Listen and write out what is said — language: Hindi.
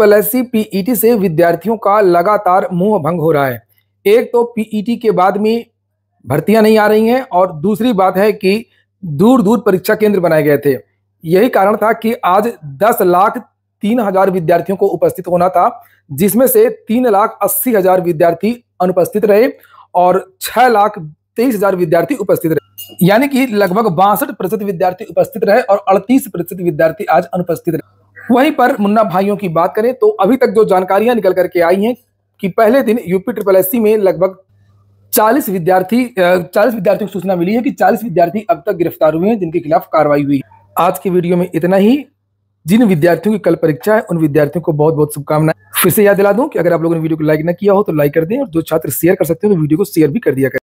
पीएससी पीईटी से विद्यार्थियों का लगातार मुंह भंग हो रहा है एक तो पीईटी के बाद में भर्तियां नहीं आ रही हैं और दूसरी बात है कि दूर दूर परीक्षा केंद्र बनाए गए थे यही कारण था कि आज दस लाख तीन हजार विद्यार्थियों को उपस्थित होना था जिसमें से तीन लाख अस्सी हजार विद्यार्थी अनुपस्थित रहे और छह लाख तेईस हजार विद्यार्थी उपस्थित रहे यानी कि लगभग बासठ प्रतिशत विद्यार्थी उपस्थित रहे और अड़तीस प्रतिशत विद्यार्थी आज अनुपस्थित रहे वहीं पर मुन्ना भाइयों की बात करें तो अभी तक जो जानकारियां निकल करके आई हैं कि पहले दिन यूपी ट्रिपल एस में लगभग 40 विद्यार्थी 40 विद्यार्थियों को सूचना मिली है कि 40 विद्यार्थी अब तक गिरफ्तार हुए हैं जिनके खिलाफ कार्रवाई हुई आज के वीडियो में इतना ही जिन विद्यार्थियों की कल परीक्षा है उन विद्यार्थियों को बहुत बहुत शुभकामनाएं फिर से याद दिला दूं कि अगर आप लोगों ने वीडियो को लाइक न किया हो तो लाइक कर दें और जो छात्र शेयर कर सकते हैं तो वीडियो को शेयर भी कर दिया करें